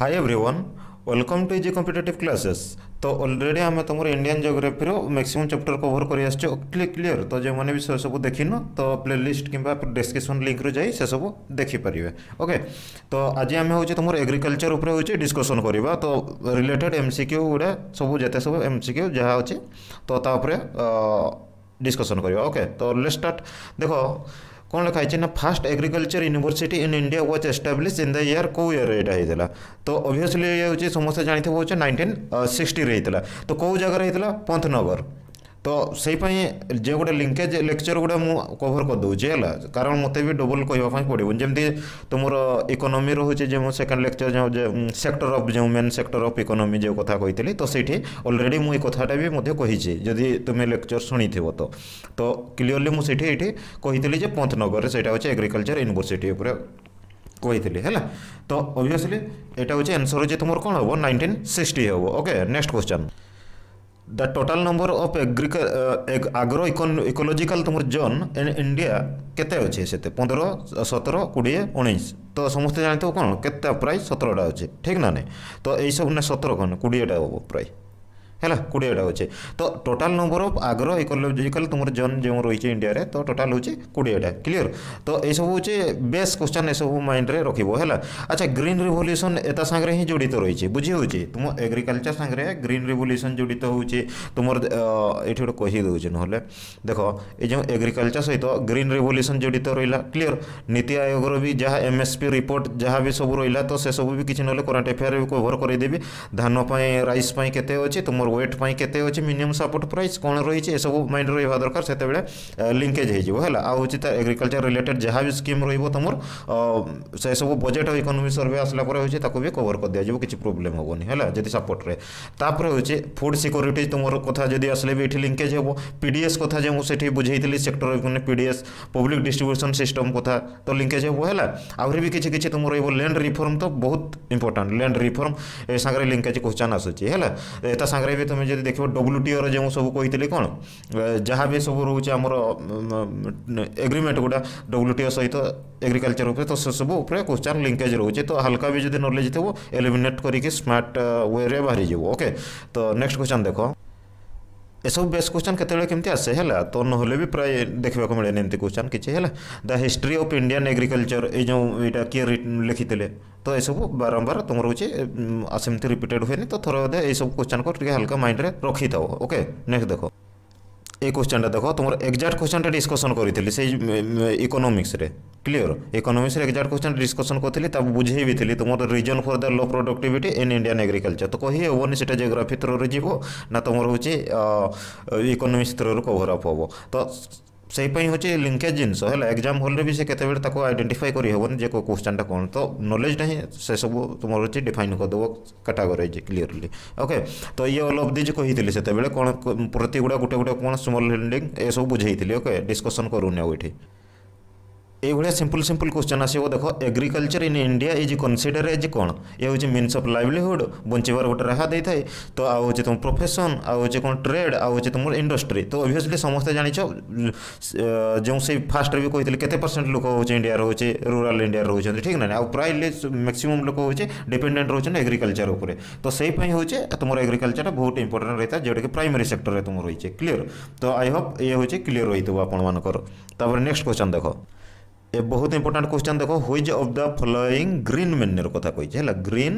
hi everyone welcome to easy competitive classes तो already आम तुम इंडियान जोग्राफी मैक्सीम चैप्टर कभर कर क्लीयर तो जो मैंने भी सब देखीन तो प्ले लिस्ट कि डिस्क्रिप्सन लिंक रू जाए सब देखिपर ओके तो आज आम हूँ तुम एग्रिकलचर उपर हूँ डिस्कसन करवा तो रिलेटेड एम सिक्यू गुड़ा सब जिते सब एम सिक्यू जहाँ अच्छे तो तापर डिस्कसन करवा ओके तो लेट स्टार्ट देख କ'ଣ ଲେଖା ହେଇଛି ନା first agriculture university in India was establish in the year କେଉଁ ଇୟର୍ରେ ଏଇଟା ହେଇଥିଲା ତ ଅଭିୟସଲି ଇଏ ହେଉଛି ସମସ୍ତେ ଜାଣିଥିବ ହେଉଛି ନାଇଣ୍ଟିନ୍ ସିକ୍ସଟିରେ ହେଇଥିଲା ତ କେଉଁ ଜାଗାରେ ହେଇଥିଲା ପନ୍ଥନଗର ତ ସେଇପାଇଁ ଯେଉଁ ଗୋଟେ ଲିଙ୍କେଜ୍ ଲେକ୍ଚର୍ ଗୁଡ଼ା ମୁଁ କଭର୍ କରିଦେଉଛି ହେଲା କାରଣ ମୋତେ ବି ଡବଲ୍ କହିବା ପାଇଁ ପଡ଼ିବନି ଯେମିତି ତୁମର ଇକୋନୋମି ରହୁଛି ଯେ ମୁଁ ସେକେଣ୍ଡ ଲେକ୍ଚର୍ ଯେଉଁ ସେକ୍ଟର ଅଫ୍ ଯେଉଁ ମେନ୍ ସେକ୍ଟର ଅଫ୍ ଇକୋନୋମି ଯେଉଁ କଥା କହିଥିଲି ତ ସେଇଠି ଅଲରେଡ଼ି ମୁଁ ଏ କଥାଟା ବି ମଧ୍ୟ କହିଛି ଯଦି ତୁମେ ଲେକ୍ଚର୍ ଶୁଣିଥିବ ତ ତ କ୍ଲିଅରଲି ମୁଁ ସେଇଠି ଏଇଠି କହିଥିଲି ଯେ ପନ୍ତନଗରରେ ସେଇଟା ହେଉଛି ଏଗ୍ରିକଲଚର୍ ୟୁନିଭର୍ସିଟି ଉପରେ କହିଥିଲି ହେଲା ତ ଅଭିୟସ୍ଲି ଏଇଟା ହେଉଛି ଆନ୍ସର୍ ହେଉଛି ତୁମର କ'ଣ ହେବ ନାଇଣ୍ଟିନ୍ ସିକ୍ସଟି ହେବ okay next question the total number of agro agroecological তোমার জোন ইন ইন্ডিয়া কেতে অছে সেতে পনেরো সতেরো কোড়িয়ে উনিশ তো সমস্ত জানিথ কোণ কেতে প্রায় সতেরোটা অছে ঠিক না তো এইসব না সতেরো কোণ কুড়িটা হব প্রায় ହେଲା କୋଡ଼ିଏଟା ଅଛି ତ total number of agro ecological ତୁମର ଜନ୍ ଯେଉଁ ରହିଛି ଇଣ୍ଡିଆରେ ତ ଟୋଟାଲ୍ ହେଉଛି କୋଡ଼ିଏଟା କ୍ଲିଅର ତ ଏସବୁ ହେଉଛି ବେସ୍ କ୍ୱେଶ୍ଚନ୍ ଏସବୁ ମାଇଣ୍ଡରେ ରଖିବ ହେଲା ଆଚ୍ଛା ଗ୍ରୀନ୍ ରିଭଲ୍ୟୁସନ୍ ଏତା ସାଙ୍ଗରେ ହିଁ ଜଡ଼ିତ ରହିଛି ବୁଝି ହେଉଛି ତୁମ ଏଗ୍ରିକଲଚର ସାଙ୍ଗରେ ଗ୍ରୀନ୍ ରିଭଲ୍ୟୁସନ୍ ଜଡ଼ିତ ହେଉଛି ତୁମର ଏଠି ଗୋଟେ କହିଦେଉଛି ନହେଲେ ଦେଖ ଏ ଯେଉଁ ଏଗ୍ରିକଲଚର ସହିତ ଗ୍ରୀନ୍ ରିଭଲ୍ୟୁସନ୍ ଜଡ଼ିତ ରହିଲା କ୍ଲିଅର ନୀତି ଆୟୋଗର ବି ଯାହା ଏମ୍ ଏସ୍ ପି ରିପୋର୍ଟ ଯାହା ବି ସବୁ ରହିଲା ତ ସେସବୁ ବି କିଛି ନହେଲେ କରେଣ୍ଟ ଆଫେୟାର୍ ବି କଭର୍ କରିଦେବି ଧାନ ପାଇଁ ରାଇସ୍ ପାଇଁ କେତେ ଅଛି ତୁମର व्वेट के मिनिमम सपोर्ट प्राइस कौन रही है सब माइंड रहा दरकार से लिंकेज होगी एग्रिकलचर रिलेटेड जहाँ भी स्कीम रोज तुम से सब बजेट और इकोनोमी सर्वे आसला भी कवर कर दिया कि प्रोब्लेम होगी है सपोर्ट रेपर हो फुड सिक्योरीट तुम कथ जब आस लिंकेज हे पीडीएस कथ से बुझेली सेक्टर मैंने पीडीएस पब्लिक डिस्ट्रब्यूशन सिस्टम कथ तो लिंकेज होगा आहरी भी किसी किसी तुम रैंड रिफर्म तो बहुत इंपोर्टां लैंड रिफर्म ए सागर लिंकेज क्वेश्चन आसूस है हिसाब तुम जब देख डब्ल्यूटीओ रो सब कही कौन जहाँ भी सब रोच एग्रीमेंट गुटा डब्ल्यू टीओ सहित एग्रिकलचर उपर तो से सब क्वेश्चन लिंकेज रोचे तो हल्का भी जो नलेज थोड़ा एलिमेट करके स्मार्ट वे बाहरी जब ओके तो नेक्स्ट क्वेश्चन देख यू बेस् क्वेश्चन केत तो ना भी प्राय देखा मिले एम क्वेश्चन किसी है the history of Indian agriculture ये जो यहाँ किए लिखी है तो यह सब बारंबार तुम रोचे आसमती रिपीटेड हुए नहीं तो थोड़ा बोध ये सब क्वेश्चन को हल्का माइंड में रखी था ओके नेक्स्ट देख এই কোশ্চেনটা দেখো তোমার এক্সাক্ট কোশ্চেনটা ডিসকসন করেছিলি সেই ইকোনোমিক্সরে ক্লিয়র ইকোনোমিক্সরে এক্সাক্ট কোশ্চেনটা ডিসকসন করেছিলি তা বুঝাইবিলি তোমার reason for the low productivity in Indian agriculture তো কহি হেবনি সেটা জিওগ্রাফি থ্রুরে যাব না তোমার হচ্ছে ইকোনোমিক্স থ্রুরে কভার আপ হব তো से हूँ लिंकेज जिनस है एक्जाम हल्रे भी सत आईडेटिफाई करहबन जो क्वेश्चनटा कौन तो नलेजा ही से सब तुम डिफाइन करदेव कैटागोरीज क्लीयरली ओके तो ये अल अफ दिज कही से कौन प्रति गुड़ा गोटे गोटे कौन स्मल हेडिंग ये सब बुझे ओके डिस्कसन करूनी आउ ये सिंपल सिंपल क्वेश्चन आसो देखो agriculture in India is consider as कौन ये हूँ मीनस अफ लाइवलीहुड बचार गोटे राह दे था तो आज तुम प्रफेसन आज कौन ट्रेड आज तुम इंडस्ट्री तो अभीयसली समस्त जाच जो से फास्ट भी कहते कत परसेंट लोक हूँ इंडिया रोचे रूराल इंडिया रोचे ठीक ना आउ प्राय मैक्सीम लोक हूँ डिपेडेट रोचे एग्रिकलचर उपर तो से हूँ तुम एग्रिकलचर बहुत इंपोर्टेंट रही है जोटा कि प्राइमरी सेक्टर में तुम रही है क्लीयर तो आई होप ये हूँ क्लीयर रही थोड़ा आपर नेक्स्ट क्वेश्चन देख এ বহুত ইম্পর্টাট কোশ্চেন দেখো which of the following green manure কথা কইছে হল green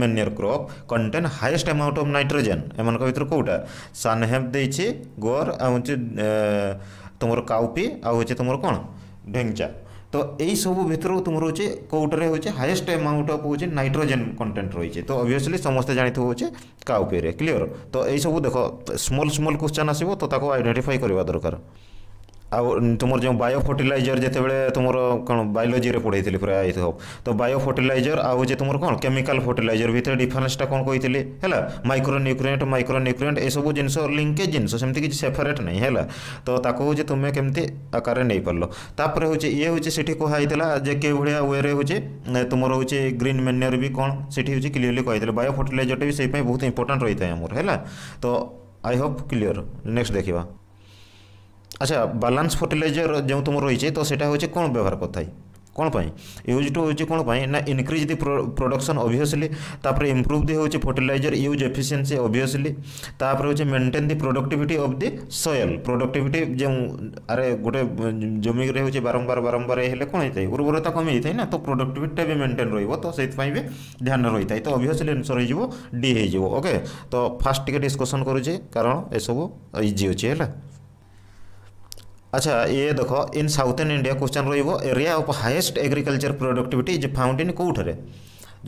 manure crop contain highest amount of nitrogen এমানক ভিতর কোটা সানহেপ দেইছি গোর আর হচ্ছে তোমার কাউপি আর হচ্ছে তোমার কোণ ঢেঞ্চা তো এই সব ভিতর তোমার হচ্ছে কোটারে হচ্ছে হাইয়েস্ট আমাউন্ট অফ হচ্ছে নাইট্রোজেন কন্টেন্ট রয়েছে তো অবভিয়াসলি সমস্তে জাঁথিব হচ্ছে কাউপিরে ক্লিয়র তো এই সব দেখ স্মল স্মল কোশ্চেন আসব তো তাকে আইডেন্টিফাই করা দরকার आ तुम जो बायो बायोफर्टिलइर जितेबाद तुम कौन बायोलोजी पढ़े थी पूरा आई हम तो बायोफर्टिलइर आज तुम कौन केमिकाल फर्टिलइर भितर डिफरेन्सटा कौन कही है माइक्रो माइक्रोन्युक्रिएट माइक्रो यह सब जिन लिंकेज जिन किसी सेफरेट नहीं है तो ताकू तुम्हें कमी आकार नहीं पार्ल तापर हूँ ये हूँ से कहला जे भाया वे हूँ तुम हूँ ग्रीन मेन्योर भी कौन से हूँ क्लीयरली कही बायो बायोफर्टिलइर भी से बहुत इंपोर्टां रही है तो आई होप क्लीयर नेक्स्ट देखा আচ্ছা ବାଲାନ୍ସ ଫର୍ଟିଲାଇଜର ଯେଉଁ ତୁମ ରହିଛି ତ ସେଇଟା ହେଉଛି କ'ଣ ବ୍ୟବହାର କରିଥାଏ କ'ଣ ପାଇଁ ୟୁଜ୍ଟା ହେଉଛି କ'ଣ ପାଇଁ ନା ଇନକ୍ରିଜ୍ ଦି ପ୍ରଡକ୍ସନ୍ ଅଭିୟସଲି ତାପରେ ଇମ୍ପ୍ରୁଭ୍ ଦି ହେଉଛି ଫର୍ଟିଲାଇଜର ୟୁଜ୍ ଏଫିସିଏନ୍ସି ଅଭିୟସଲି ତାପରେ ହେଉଛି maintain the productivity of the soil productivity ଯେଉଁ ଆରେ ଗୋଟେ ଜମିରେ ହେଉଛି ବାରମ୍ବାର ବାରମ୍ବାର ହେଲେ କ'ଣ ହେଇଥାଏ ଉର୍ବରତା କମି ହେଇଥାଏ ନା ତ ପ୍ରଡକ୍ଟିଭିଟିଟା ବି ମେଣ୍ଟେନ୍ ରହିବ ତ ସେଇଥିପାଇଁ ବି ଧ୍ୟାନ ରହିଥାଏ ତ ଅଭିୟସଲି ଆନ୍ସର୍ ହେଇଯିବ ଡି ହେଇଯିବ ଓକେ ତ ଫାର୍ଷ୍ଟ ଟିକେ ଡିସ୍କସନ୍ କରୁଛି କାରଣ ଏସବୁ ଇଜି ଅଛି ହେଲା अच्छा ये देख इन साउथर्न इंडिया क्वेश्चन रोज area of highest agriculture productivity is found in कौटे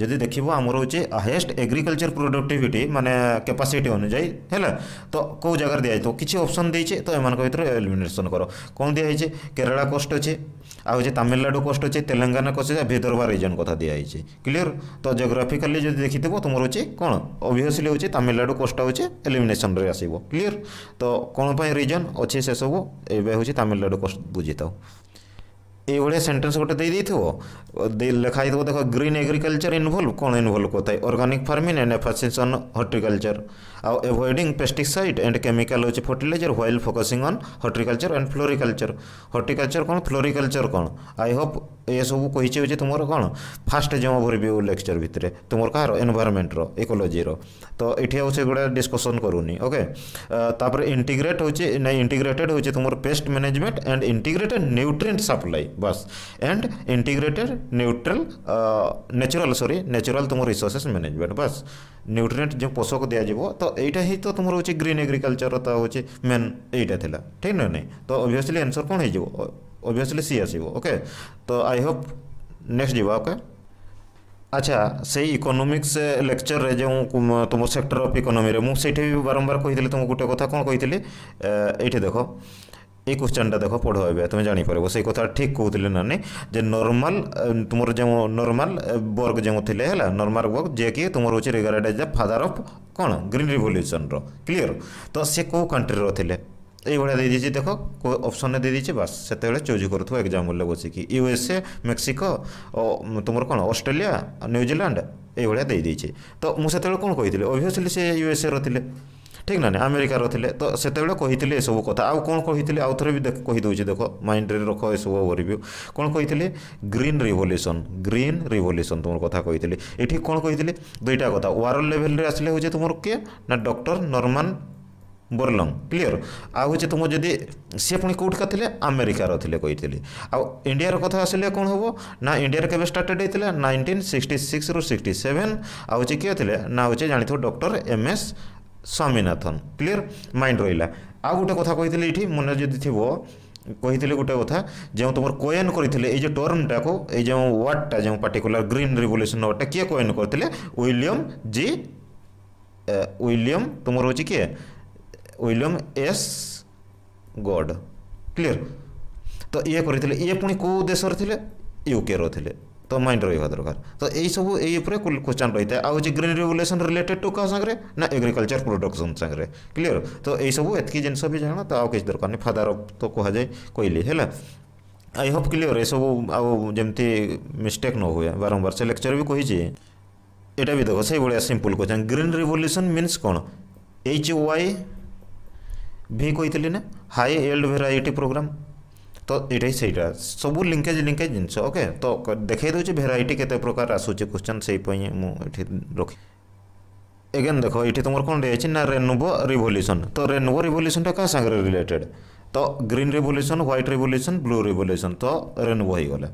ଯଦି ଦେଖିବ ଆମର ହେଉଛି ହାଏଷ୍ଟ ଏଗ୍ରିକଲଚର ପ୍ରଡକ୍ଟିଭିଟି ମାନେ କ୍ୟାପାସିଟି ଅନୁଯାୟୀ ହେଲା ତ କେଉଁ ଜାଗାରେ ଦିଆଯାଇଥିବ କିଛି ଅପସନ୍ ଦେଇଛି ତ ଏମାନଙ୍କ ଭିତରେ ଏଲିମିନେସନ୍ କର କ'ଣ ଦିଆହେଇଛି କେରଳା କୋଷ୍ଟ ଅଛି ଆଉ ହେଉଛି ତାମିଲନାଡ଼ୁ କୋଷ୍ଟ ଅଛି ତେଲେଙ୍ଗାନା କୋଷ୍ଟ ଅଛି ଭିଦର୍ଭ ରିଜନ୍ କଥା ଦିଆହେଇଛି କ୍ଲିଅର ତ ଜୋଗ୍ରାଫିକାଲି ଯଦି ଦେଖିଥିବ ତୁମର ହେଉଛି କ'ଣ ଅଭିୟସଲି ହେଉଛି ତାମିଲନାଡ଼ୁ କୋଷ୍ଟ ହେଉଛି ଏଲିମିନେସନ୍ରେ ଆସିବ କ୍ଲିଅର ତ କ'ଣ ପାଇଁ ରିଜନ୍ ଅଛି ସେସବୁ ଏବେ ହେଉଛି ତାମିଲନାଡ଼ୁ କୋଷ୍ଟ ବୁଝିଥାଉ ଏଇଭଳିଆ ସେଣ୍ଟେନ୍ସ ଗୋଟେ ଦେଇଦେଇଥିବ ଲେଖା ହେଇଥିବ ଦେଖ ଗ୍ରୀନ୍ ଏଗ୍ରିକଲଚର ଇନଭଲ୍ଭ କ'ଣ ଇନଭଲ୍ଭ କରିଥାଏ organic farming and emphasis on horticulture ଆଉ ଏଭଏଡିଂ ପେଷ୍ଟିସାଇଡ୍ ଆଣ୍ଡ କେମିକାଲ୍ ହେଉଛି fertiliser while focusing on horticulture and floriculture horticulture କ'ଣ ଫ୍ଲୋରିକଲଚର କ'ଣ ଆଇ ହୋପ୍ ଏସବୁ କହିଛି ହେଉଛି ତୁମର କ'ଣ ଫାଷ୍ଟ ଜମା ଭରିବି ଲେକ୍ଚର ଭିତରେ ତୁମର କାହାର ଏନଭାରମେଣ୍ଟର ଇକୋଲୋଜିର ତ ଏଠି ଆଉ ସେଗୁଡ଼ା ଡିସ୍କସନ୍ କରୁନି ଓକେ ତାପରେ ଇଣ୍ଟିଗ୍ରେଟ୍ ହେଉଛି ନାଇଁ ଇଣ୍ଟିଗ୍ରେଟେଡ୍ ହେଉଛି ତୁମର pest management and integrated nutrient supply बस and integrated neutral natural sorry natural तुम रिसोर्सेस मैनेजमेंट बस न्यूट्रिएंट जो पोषक दिज्व तो यहाँ ही तो तुम हूँ ग्रीन एग्रिकलचर तो हूँ मेन यहीटा थी ठीक ना नहीं तो अभीयसली आंसर कौन हो सी आसो ओके तो आई होप नेक्स्ट जी ओके अच्छा से इकोनोमिक्स लेक्चर লেকচরে जो तुम सेक्टर অফ इकोनोमी मुझे भी बारंबार कही तुमको गोटे कथा कौन कही ये देख এই কোশ্চেনটা দেখো পড়ে হবে তুমি জাঁপার সেই কথা ঠিক কৌলে নানি যে নর্মাল তোমার যে নর্মাল হ্যাঁ, বর্গ যে হল নর্মাল বর্গ যে কি তোমার হচ্ছে regard as the father of কোণ গ্রিন রিভল্ୟୁସନ୍ର ক্লিয়ার তো সে কেউ কান্ট্রির লে এইভাবে দিয়ে দিয়েছি দেখ অপসনে দিয়ে দিয়েছি বাস সেতবে চুজ করুথ এক্সাম্পলরে বসিকি ইউএসএ মেক্সিকো ও তোমার কোণ অস্ট্রেলিয়া নিউজিল্যান্ড এইভাবে দিয়ে দিয়েছি তো মু সেতবে কোণ কে অভিয়সলি সে ইউএসএ রে ঠিক না ଆମେରିକାର ଥିଲେ ତ ସେତେବେଳେ କହିଥିଲେ ଏସବୁ କଥା ଆଉ କ'ଣ କହିଥିଲେ ଆଉ ଥରେ ବି କହିଦେଉଛି ଦେଖ ମାଇଣ୍ଡରେ ରଖ ଏସବୁ ଓଭରଭ୍ୟୁ କ'ଣ କହିଥିଲେ ଗ୍ରୀନ୍ ରିଭଲ୍ୟୁସନ୍ ଗ୍ରୀନ୍ ରିଭଲ୍ୟୁସନ୍ ତୁମର କଥା କହିଥିଲେ ଏଠି କ'ଣ କହିଥିଲେ ଦୁଇଟା କଥା ୱାର୍ଲଡ ଲେଭେଲରେ ଆସିଲେ ହେଉଛି ତୁମର କିଏ ନା ଡକ୍ଟର ନର୍ମାନ ବୋର୍ଲଙ୍ଗ କ୍ଲିଅର ଆଉ ହେଉଛି ତୁମ ଯଦି ସିଏ ପୁଣି କେଉଁଠିକା ଥିଲେ ଆମେରିକାର ଥିଲେ କହିଥିଲେ ଆଉ ଇଣ୍ଡିଆର କଥା ଆସିଲେ କ'ଣ ହେବ ନା ଇଣ୍ଡିଆରେ କେବେ ଷ୍ଟାର୍ଟେଡ଼ ହେଇଥିଲା ନାଇନଟିନ୍ ସିକ୍ସଟି ସିକ୍ସରୁ ସିକ୍ସଟି ସେଭେନ୍ ଆଉ ହେଉଛି କିଏ ଥିଲେ ନା ହେଉଛି ଜାଣିଥିବ doctor M S Swaminathan clear mind ରହିଲା ଆଉ ଗୋଟେ କଥା କହିଥିଲି ଏଇଠି ମନେ ଯଦି ଥିବ କହିଥିଲି ଗୋଟେ କଥା ଯେଉଁ ତୁମର କୋଏନ୍ କରିଥିଲେ ଏଇ ଯେଉଁ ଟର୍ମଟାକୁ ଏଇ ଯେଉଁ ୱାର୍ଡ଼ଟା ଯେଉଁ ପାର୍ଟିକୁଲାର ଗ୍ରୀନ୍ ରିଭଲ୍ୟୁସନ୍ ୱାର୍ଡ଼ଟା କିଏ କୋଏନ୍ କରିଥିଲେ ୱିଲିୟମ୍ ଜି ୱିଲିୟମ୍ ତୁମର ହେଉଛି କିଏ ୱିଲିୟମ୍ ଏସ୍ ଗଡ୍ କ୍ଲିଅର ତ ଇଏ କରିଥିଲେ ଇଏ ପୁଣି କେଉଁ ଦେଶରେ ଥିଲେ ୟୁକେର ଥିଲେ तो माइंड रही दरकार तो यही सब ये क्वेश्चन रही तो तो तो है आज ग्रीन रेवल्यूशन रिलेटेड टू क्या सागर ना एग्रिकल्चर प्रोडक्शन सागरें क्लीयर तो ये सब एतक जिनस भी जान तो आज किसी दरकार नहीं फादर अफ तो कहुए कहली है आई होप क्लीयर ये सब आउ जमी मिस्टेक् न हुए बारंबार से लेक्चर भी कही एटा भी देख से भाया simple question green revolution means कौन एच वाई भी कही ना हाई एल्ड भेर प्रोग्राम तो ये सही सब लिंकेज लिंकेज जिनस ओके तो देखेद भेर के प्रकार आसूचे क्वेश्चन से मुझे रख एगेन देख ये तुम कौन रही ना रेनुबो रिवल्यूशन तो रेनुबो रिवल्यूशन क्या सागर रिलेटेड तो green revolution what revolution blue revolution तो रेनुबो हो गले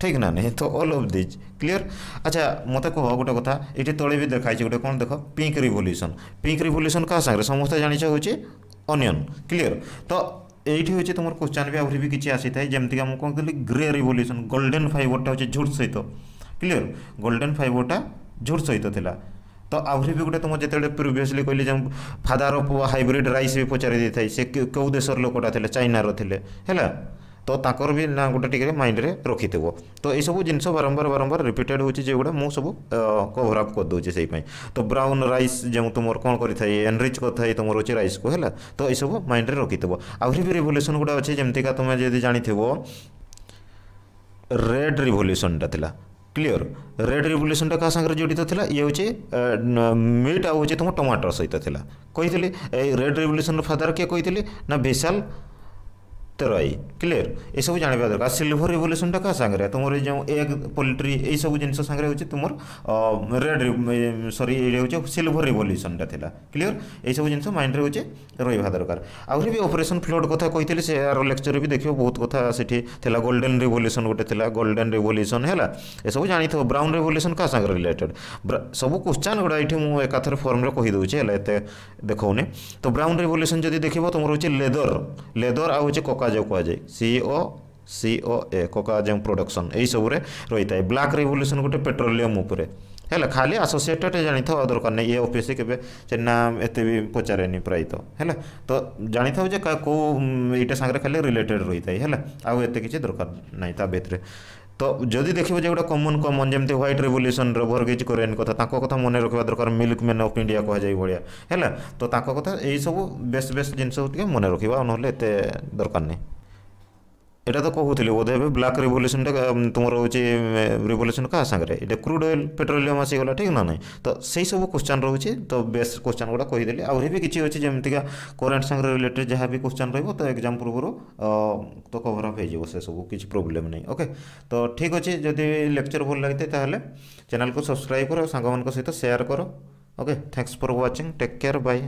ठीक ना नहीं तो ऑल ऑफ दिज क्लियर अच्छा मत कह गोटे कथा ये तले भी देखाई गोटे कौन देख पिंक रिवल्यूशन पिंक रिवल्यूशन क्या सागर समस्त जाच हूँ अनियन क्लीयर तो এইটি হচ্ছে তোমার কোশ্চেন বি আহরি বি কিছু আসিথায় যেমিতি আমি কিন্তু গ্রে রিভলুশন গোল্ডেন ফাইবরটা হচ্ছে ঝুট সহিত ক্লিয়ার গোল্ডেন ফাইবরটা ঝুট সহিত লা তো আহরি বি গোটে তোমার যেতবে প্রিভিয়সলি কহিলি যে ফাদার অফ হাইব্রিড রাইস বি পচারি দিয়ে সে কেউ দেশের লোকটা লে চাইনার লে হ্যাঁ ତ ତାଙ୍କର ବି ନା ଗୋଟେ ଟିକେ ମାଇଣ୍ଡରେ ରଖିଥିବ ତ ଏସବୁ ଜିନିଷ ବାରମ୍ବାର ବାରମ୍ବାର ରିପିଟେଡ଼୍ ହେଉଛି ଯେଗୁଡ଼ା ମୁଁ ସବୁ କଭର୍ ଅପ୍ କରିଦେଉଛି ସେଇ ପାଇଁ ତ ବ୍ରାଉନ୍ ରାଇସ୍ ଯେଉଁ ତୁମର କ'ଣ କରିଥାଏ ଏନ୍ରିଚ୍ କରିଥାଏ ତୁମର ହେଉଛି ରାଇସ୍କୁ ହେଲା ତ ଏସବୁ ମାଇଣ୍ଡରେ ରଖିଥିବ ଆହୁରି ବି ରିଭଲ୍ୟୁସନ୍ ଗୁଡ଼ା ଅଛି ଯେମିତିକା ତୁମେ ଯଦି ଜାଣିଥିବ ରେଡ୍ ରିଭଲ୍ୟୁସନ୍ଟା ଥିଲା କ୍ଲିଅର୍ ରେଡ୍ ରିଭଲ୍ୟୁସନ୍ଟା କାହା ସାଙ୍ଗରେ ଜଡ଼ିତ ଥିଲା ଇଏ ହେଉଛି ମିଟ୍ ଆଉ ହେଉଛି ତୁମ ଟମାଟର ସହିତ ଥିଲା କହିଥିଲି ଏଇ ରେଡ୍ ରିଭଲ୍ୟୁସନ୍ର ଫାଦର କିଏ କହିଥିଲି ନା ଭିଶାଲ तेरह क्लीयर यह सब जाना दरकार सिल्वर रिवल्यूशनटा क्या सागर तुम जो एग पोल्ट्री ये सब जिन सागर हो तुम रेड सरी ये हूँ सिल्भर रिवल्यूशनटा थी क्लीयर यही सब जिन माइंड में रही दरकार आहरी भी अपरेसन फ्लड कथ कही से यार लेक्चर भी देखिए बहुत कथी थी गोल्डेन रिवल्यूशन गोटे थी गोल्डेन रिवल्यूशन है सब जान थो ब्राउन रिवल्यूशन क्या सागर रिलेटेड सब क्वेश्चन गुड़ा ये मुझे एक थर फर्म कहीदेवी है देखो नहीं तो ब्राउन रिवल्यूशन जब देखो तुम हो लेदर लेदर आज କାହାଯାଉ କୁହାଯାଏ ସିଓ ସିଓଏ କୋକାଜିୟମ୍ ପ୍ରଡକ୍ସନ୍ ଏଇସବୁରେ ରହିଥାଏ ବ୍ଲାକ୍ ରିଭଲ୍ୟୁସନ୍ ଗୋଟେ ପେଟ୍ରୋଲିୟମ୍ ଉପରେ ହେଲା ଖାଲି ଆସୋସିଏଟେଡ୍ ଜାଣିଥାଉ ଦରକାର ନାହିଁ ଏ ଓପିଏସ୍ସି କେବେ ସେ ନାଁ ଏତେ ବି ପଚାରେନି ପ୍ରାୟତଃ ହେଲା ତ ଜାଣିଥାଉ ଯେ କେଉଁ ଏଇଟା ସାଙ୍ଗରେ ଖାଲି ରିଲେଟେଡ଼୍ ରହିଥାଏ ହେଲା ଆଉ ଏତେ କିଛି ଦରକାର ନାହିଁ ତା ଭିତରେ ତ ଯଦି ଦେଖିବ ଯେ ଗୋଟେ କମନ୍ କମନ୍ ଯେମିତି ହ୍ୱାଇଟ୍ ରେଭଲ୍ୟୁସନ୍ର ଭର୍ଗିଜ୍ କୋରିଆନ୍ କଥା ତାଙ୍କ କଥା ମନେ ରଖିବା ଦରକାର ମିଲ୍କ ମ୍ୟାନ୍ ଅଫ୍ ଇଣ୍ଡିଆ କୁହାଯାଏ ଭଳିଆ ହେଲା ତ ତାଙ୍କ କଥା ଏଇସବୁ ବେଷ୍ଟ ବେଷ୍ଟ ଜିନିଷ ଟିକେ ମନେ ରଖିବା ଆଉ ନହେଲେ ଏତେ ଦରକାର ନାହିଁ এটা তো কহুলি বোধে এবার ব্লাক রেভলুশনটা তোমার রয়েছে রেভলুশন কাহা সাংরে এটা ক্রুড অয়েল পেট্রোলিয়াম আসিগলা ঠিক না নাই তো সেই সব কোশ্চেন রয়েছে তো বেস কোশ্চেন গুড়া কহিদেলি আহরি বি কিছু অছে যেমিকা করেন্ট সাংরে রিলেটেড যা বি কোশ্চেন রহব তো এক্সাম পূর্বর তো কভার আপ হয়ে যাব সেসব কিছু প্রোবলেম নাই ওকে তো ঠিক আছে যদি লেকচর ভাল লাগিতে তাহলে চ্যানেলকে সবসক্রাইব কর সাংমান সহ সেয়ার কর okay thanks for watching take care by